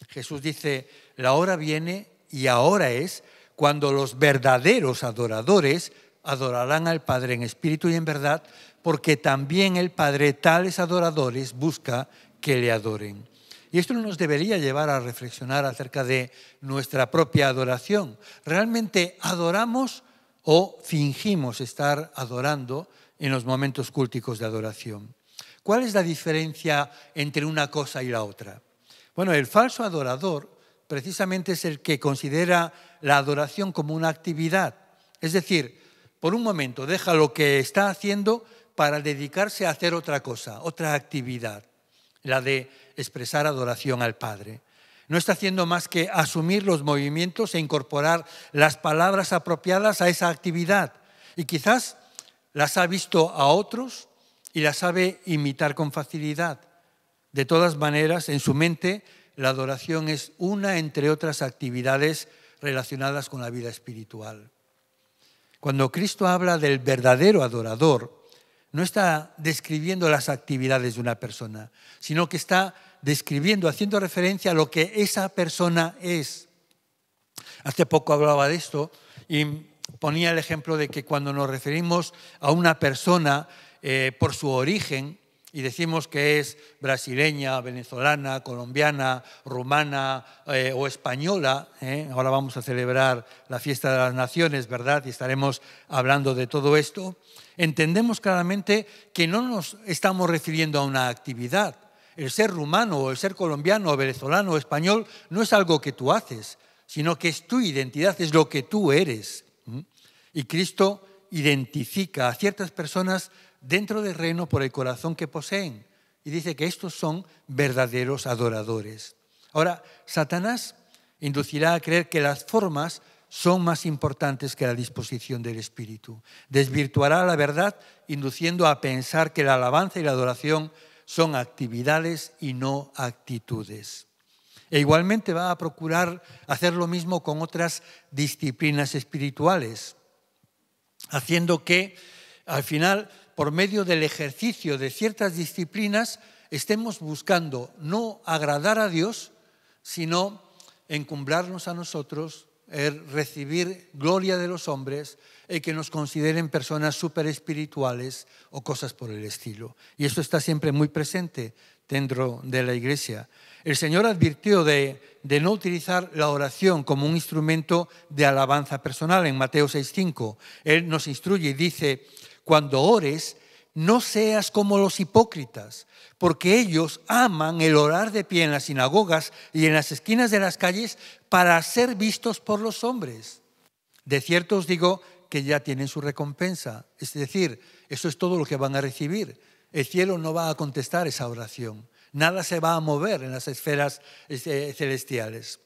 Jesús dice, la hora viene y ahora es cuando los verdaderos adoradores adorarán al Padre en espíritu y en verdad, porque también el Padre tales adoradores busca que le adoren. Y esto nos debería llevar a reflexionar acerca de nuestra propia adoración. ¿Realmente adoramos o fingimos estar adorando en los momentos cúlticos de adoración? ¿Cuál es la diferencia entre una cosa y la otra? Bueno, el falso adorador precisamente es el que considera la adoración como una actividad. Es decir, por un momento deja lo que está haciendo para dedicarse a hacer otra cosa, otra actividad la de expresar adoración al Padre. No está haciendo más que asumir los movimientos e incorporar las palabras apropiadas a esa actividad. Y quizás las ha visto a otros y las sabe imitar con facilidad. De todas maneras, en su mente, la adoración es una entre otras actividades relacionadas con la vida espiritual. Cuando Cristo habla del verdadero adorador, no está describiendo las actividades de una persona, sino que está describiendo, haciendo referencia a lo que esa persona es. Hace poco hablaba de esto y ponía el ejemplo de que cuando nos referimos a una persona eh, por su origen, y decimos que es brasileña, venezolana, colombiana, rumana eh, o española, ¿eh? ahora vamos a celebrar la fiesta de las naciones, ¿verdad? Y estaremos hablando de todo esto, entendemos claramente que no nos estamos refiriendo a una actividad. El ser rumano o el ser colombiano o venezolano o español no es algo que tú haces, sino que es tu identidad, es lo que tú eres. Y Cristo identifica a ciertas personas dentro del reino por el corazón que poseen. Y dice que estos son verdaderos adoradores. Ahora, Satanás inducirá a creer que las formas son más importantes que la disposición del Espíritu. Desvirtuará la verdad induciendo a pensar que la alabanza y la adoración son actividades y no actitudes. E igualmente va a procurar hacer lo mismo con otras disciplinas espirituales, haciendo que al final, por medio del ejercicio de ciertas disciplinas, estemos buscando no agradar a Dios, sino encumbrarnos a nosotros, recibir gloria de los hombres y que nos consideren personas súper espirituales o cosas por el estilo. Y eso está siempre muy presente dentro de la iglesia. El Señor advirtió de, de no utilizar la oración como un instrumento de alabanza personal en Mateo 6.5. Él nos instruye y dice, cuando ores, no seas como los hipócritas, porque ellos aman el orar de pie en las sinagogas y en las esquinas de las calles para ser vistos por los hombres. De cierto os digo que ya tienen su recompensa, es decir, eso es todo lo que van a recibir. El cielo no va a contestar esa oración, nada se va a mover en las esferas este, celestiales.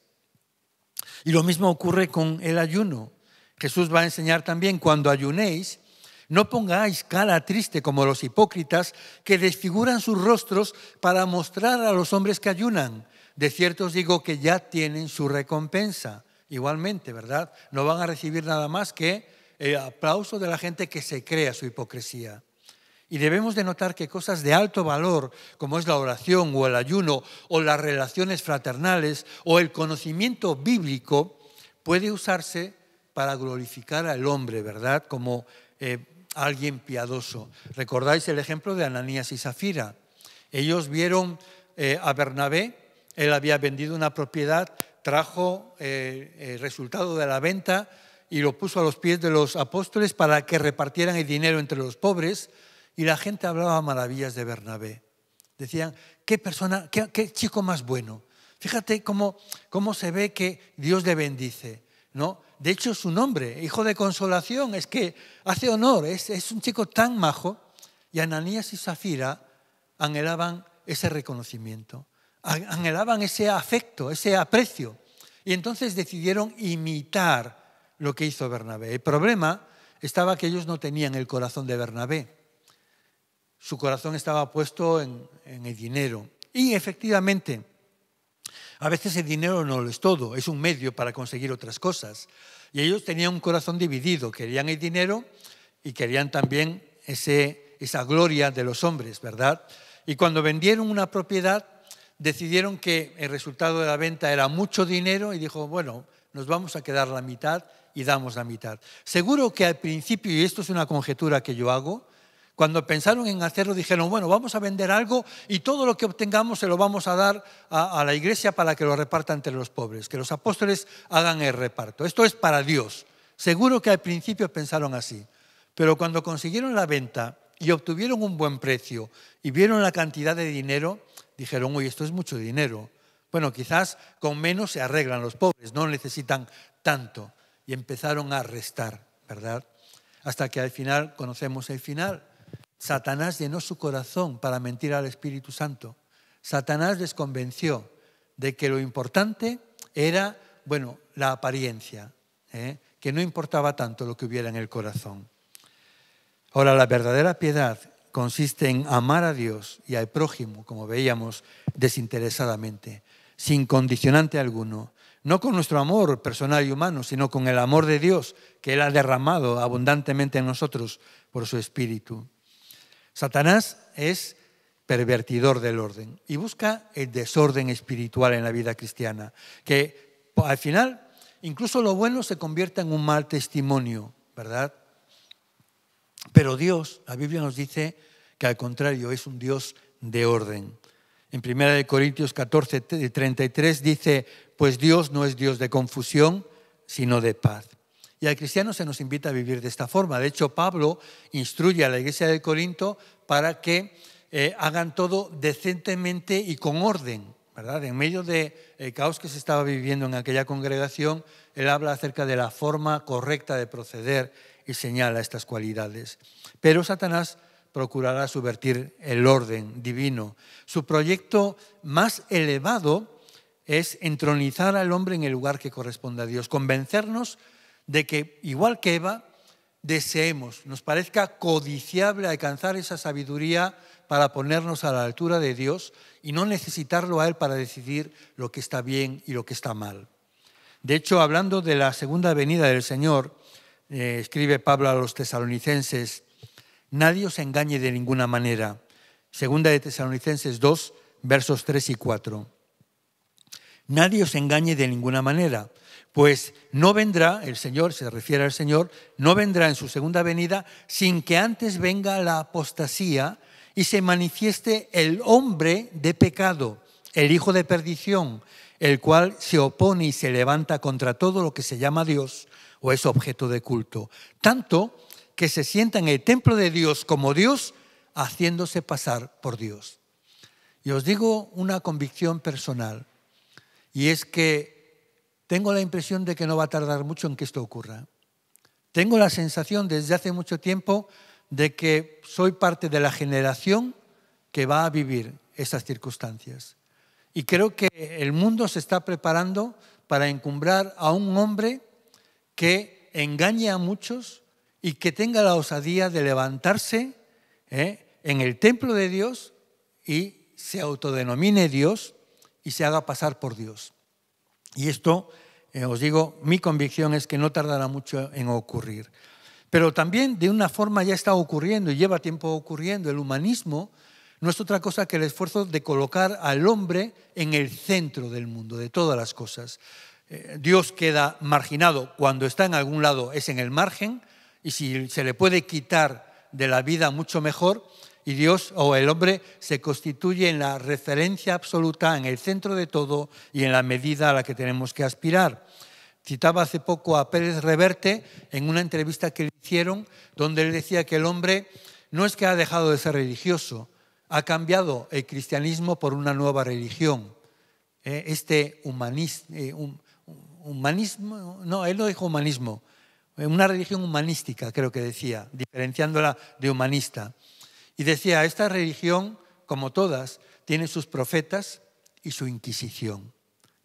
Y lo mismo ocurre con el ayuno. Jesús va a enseñar también, cuando ayunéis, no pongáis cara triste como los hipócritas que desfiguran sus rostros para mostrar a los hombres que ayunan. De cierto os digo que ya tienen su recompensa. Igualmente, ¿verdad? No van a recibir nada más que el eh, aplauso de la gente que se crea su hipocresía. Y debemos de notar que cosas de alto valor, como es la oración o el ayuno o las relaciones fraternales o el conocimiento bíblico, puede usarse para glorificar al hombre, ¿verdad? Como eh, alguien piadoso. ¿Recordáis el ejemplo de Ananías y Zafira? Ellos vieron eh, a Bernabé, él había vendido una propiedad, trajo el eh, eh, resultado de la venta y lo puso a los pies de los apóstoles para que repartieran el dinero entre los pobres y la gente hablaba maravillas de Bernabé. Decían, qué persona, qué, chico más bueno. Fíjate cómo, cómo se ve que Dios le bendice. De hecho, su nombre, hijo de consolación, es que hace honor, es, un chico tan majo. Y Ananías y Safira anhelaban ese reconocimiento, anhelaban ese afecto, ese aprecio. Y entonces decidieron imitar lo que hizo Bernabé. El problema estaba que ellos no tenían el corazón de Bernabé. Su corazón estaba puesto en el dinero. Y efectivamente, a veces el dinero no lo es todo, es un medio para conseguir otras cosas. Y ellos tenían un corazón dividido, querían el dinero y querían también esa gloria de los hombres, ¿verdad? Y cuando vendieron una propiedad, decidieron que el resultado de la venta era mucho dinero y dijo, bueno, nos vamos a quedar la mitad y damos la mitad. Seguro que al principio, y esto es una conjetura que yo hago, cuando pensaron en hacerlo, dijeron, bueno, vamos a vender algo y todo lo que obtengamos se lo vamos a dar a, la iglesia para que lo reparta entre los pobres, que los apóstoles hagan el reparto. Esto es para Dios. Seguro que al principio pensaron así, pero cuando consiguieron la venta y obtuvieron un buen precio y vieron la cantidad de dinero, dijeron, uy, esto es mucho dinero. Bueno, quizás con menos se arreglan los pobres, no necesitan tanto. Y empezaron a restar, ¿verdad? Hasta que al final conocemos el final. Satanás llenó su corazón para mentir al Espíritu Santo. Satanás les convenció de que lo importante era, bueno, la apariencia, ¿eh? que no importaba tanto lo que hubiera en el corazón. Ahora, la verdadera piedad consiste en amar a Dios y al prójimo, como veíamos, desinteresadamente, sin condicionante alguno, no con nuestro amor personal y humano, sino con el amor de Dios que Él ha derramado abundantemente en nosotros por su Espíritu. Satanás es pervertidor del orden y busca el desorden espiritual en la vida cristiana, que al final incluso lo bueno se convierta en un mal testimonio, ¿verdad? Pero Dios, la Biblia nos dice que al contrario es un Dios de orden. En 1 Corintios 14, 33 dice, pues Dios no es Dios de confusión, sino de paz. Y al cristiano se nos invita a vivir de esta forma. De hecho, Pablo instruye a la iglesia de Corinto para que eh, hagan todo decentemente y con orden. ¿verdad? En medio del eh, caos que se estaba viviendo en aquella congregación, él habla acerca de la forma correcta de proceder y señala estas cualidades. Pero Satanás procurará subvertir el orden divino. Su proyecto más elevado es entronizar al hombre en el lugar que corresponde a Dios, convencernos de que, igual que Eva, deseemos, nos parezca codiciable alcanzar esa sabiduría para ponernos a la altura de Dios y no necesitarlo a Él para decidir lo que está bien y lo que está mal. De hecho, hablando de la segunda venida del Señor, eh, escribe Pablo a los tesalonicenses, nadie os engañe de ninguna manera. Segunda de Tesalonicenses 2, versos 3 y 4. Nadie os engañe de ninguna manera pues no vendrá, el Señor se refiere al Señor, no vendrá en su segunda venida sin que antes venga la apostasía y se manifieste el hombre de pecado, el hijo de perdición, el cual se opone y se levanta contra todo lo que se llama Dios o es objeto de culto, tanto que se sienta en el templo de Dios como Dios, haciéndose pasar por Dios. Y os digo una convicción personal, y es que tengo la impresión de que no va a tardar mucho en que esto ocurra. Tengo la sensación desde hace mucho tiempo de que soy parte de la generación que va a vivir esas circunstancias. Y creo que el mundo se está preparando para encumbrar a un hombre que engañe a muchos y que tenga la osadía de levantarse ¿eh? en el templo de Dios y se autodenomine Dios y se haga pasar por Dios. Y esto, eh, os digo, mi convicción es que no tardará mucho en ocurrir. Pero también de una forma ya está ocurriendo y lleva tiempo ocurriendo. El humanismo no es otra cosa que el esfuerzo de colocar al hombre en el centro del mundo, de todas las cosas. Eh, Dios queda marginado cuando está en algún lado, es en el margen, y si se le puede quitar de la vida mucho mejor, y Dios o el hombre se constituye en la referencia absoluta, en el centro de todo y en la medida a la que tenemos que aspirar. Citaba hace poco a Pérez Reverte en una entrevista que le hicieron, donde él decía que el hombre no es que ha dejado de ser religioso, ha cambiado el cristianismo por una nueva religión. Eh, este eh, humanismo, no, él no dijo humanismo, eh, una religión humanística, creo que decía, diferenciándola de humanista. Y decía, esta religión, como todas, tiene sus profetas y su inquisición.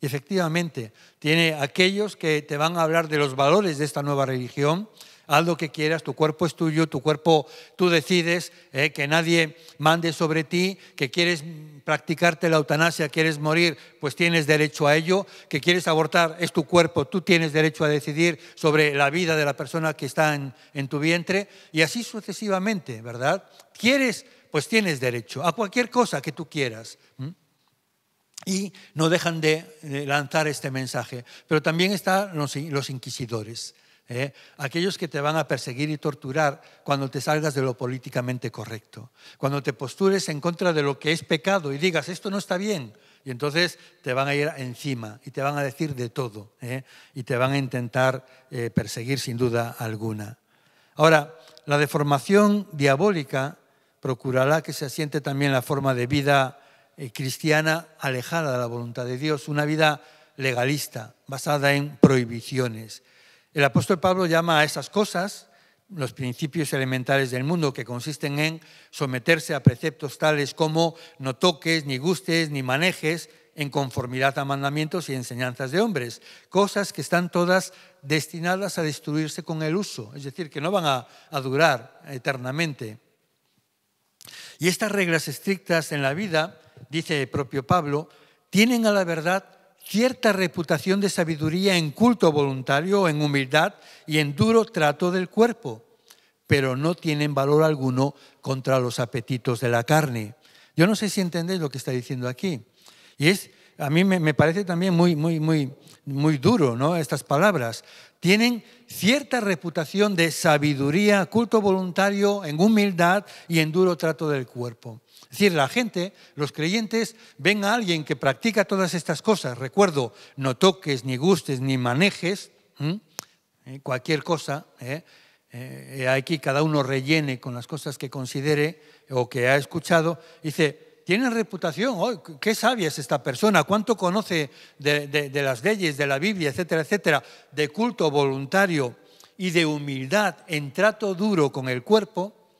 Y efectivamente, tiene aquellos que te van a hablar de los valores de esta nueva religión, haz lo que quieras, tu cuerpo es tuyo, tu cuerpo tú decides, eh, que nadie mande sobre ti, que quieres practicarte la eutanasia, quieres morir, pues tienes derecho a ello, que quieres abortar, es tu cuerpo, tú tienes derecho a decidir sobre la vida de la persona que está en, tu vientre y así sucesivamente, ¿verdad? Quieres, pues tienes derecho a cualquier cosa que tú quieras. Y no dejan de lanzar este mensaje. Pero también están los inquisidores. ¿eh? aquellos que te van a perseguir y torturar cuando te salgas de lo políticamente correcto, cuando te postures en contra de lo que es pecado y digas, esto no está bien, y entonces te van a ir encima y te van a decir de todo ¿eh? y te van a intentar eh, perseguir sin duda alguna. Ahora, la deformación diabólica procurará que se asiente también la forma de vida cristiana alejada de la voluntad de Dios, una vida legalista, basada en prohibiciones, el apóstol Pablo llama a esas cosas los principios elementales del mundo, que consisten en someterse a preceptos tales como no toques, ni gustes, ni manejes, en conformidad a mandamientos y enseñanzas de hombres, cosas que están todas destinadas a destruirse con el uso, es decir, que no van a, durar eternamente. Y estas reglas estrictas en la vida, dice el propio Pablo, tienen a la verdad cierta reputación de sabiduría en culto voluntario, en humildad y en duro trato del cuerpo, pero no tienen valor alguno contra los apetitos de la carne. Yo no sé si entendéis lo que está diciendo aquí. Y es, a mí me, parece también muy, muy, muy, muy duro, ¿no? Estas palabras. Tienen cierta reputación de sabiduría, culto voluntario, en humildad y en duro trato del cuerpo. Es decir, la gente, los creyentes, ven a alguien que practica todas estas cosas. Recuerdo, no toques, ni gustes, ni manejes, eh, cualquier cosa. ¿eh? Eh, aquí cada uno rellene con las cosas que considere o que ha escuchado. Dice, tiene reputación, oh, qué sabia es esta persona, cuánto conoce de, de las leyes, de la Biblia, etcétera, etcétera, de culto voluntario y de humildad en trato duro con el cuerpo,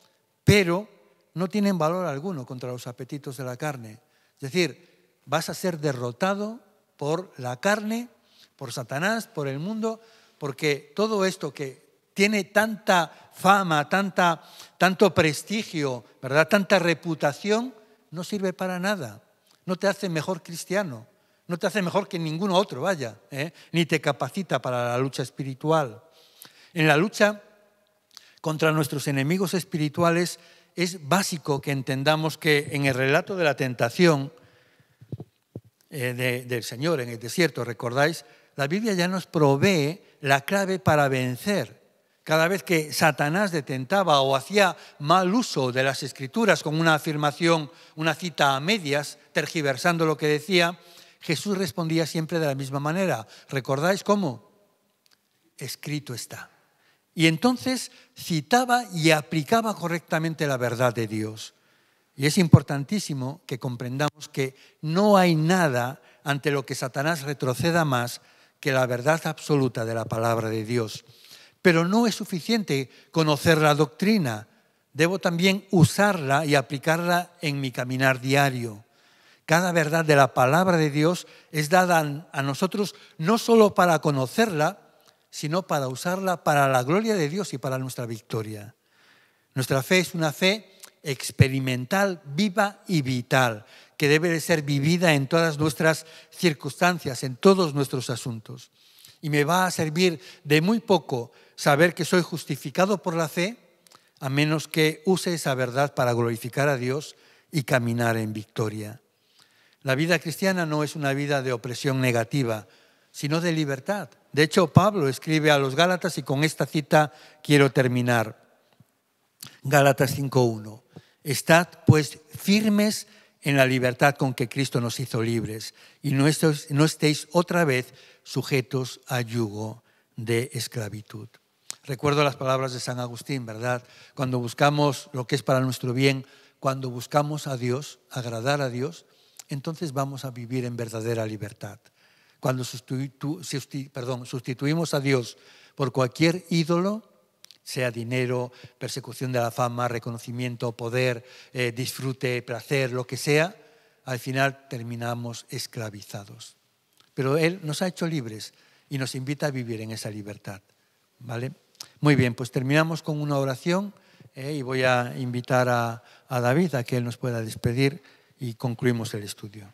pero no tienen valor alguno contra los apetitos de la carne. Es decir, vas a ser derrotado por la carne, por Satanás, por el mundo, porque todo esto que tiene tanta fama, tanta, tanto prestigio, ¿verdad? tanta reputación, no sirve para nada. No te hace mejor cristiano, no te hace mejor que ningún otro, vaya, ¿eh? ni te capacita para la lucha espiritual. En la lucha contra nuestros enemigos espirituales es básico que entendamos que en el relato de la tentación eh, del Señor en el desierto, recordáis, la Biblia ya nos provee la clave para vencer. Cada vez que Satanás detentaba o hacía mal uso de las escrituras con una afirmación, una cita a medias, tergiversando lo que decía, Jesús respondía siempre de la misma manera. ¿Recordáis cómo? Escrito está. Y entonces citaba y aplicaba correctamente la verdad de Dios. Y es importantísimo que comprendamos que no hay nada ante lo que Satanás retroceda más que la verdad absoluta de la palabra de Dios. Pero no es suficiente conocer la doctrina, debo también usarla y aplicarla en mi caminar diario. Cada verdad de la palabra de Dios es dada a nosotros no solo para conocerla, sino para usarla para la gloria de Dios y para nuestra victoria. Nuestra fe es una fe experimental, viva y vital, que debe de ser vivida en todas nuestras circunstancias, en todos nuestros asuntos. Y me va a servir de muy poco saber que soy justificado por la fe, a menos que use esa verdad para glorificar a Dios y caminar en victoria. La vida cristiana no es una vida de opresión negativa, sino de libertad, de hecho, Pablo escribe a los Gálatas y con esta cita quiero terminar. Gálatas 5.1. Estad pues firmes en la libertad con que Cristo nos hizo libres y no estéis, no estéis otra vez sujetos a yugo de esclavitud. Recuerdo las palabras de San Agustín, ¿verdad? Cuando buscamos lo que es para nuestro bien, cuando buscamos a Dios, agradar a Dios, entonces vamos a vivir en verdadera libertad cuando sustituimos a Dios por cualquier ídolo, sea dinero, persecución de la fama, reconocimiento, poder, eh, disfrute, placer, lo que sea, al final terminamos esclavizados. Pero Él nos ha hecho libres y nos invita a vivir en esa libertad. ¿Vale? Muy bien, pues terminamos con una oración eh, y voy a invitar a David a que Él nos pueda despedir y concluimos el estudio.